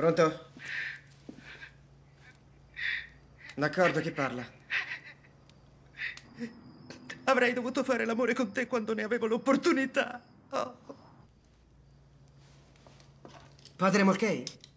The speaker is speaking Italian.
Pronto? D'accordo, chi parla? Avrei dovuto fare l'amore con te quando ne avevo l'opportunità. Oh. Padre Morchei?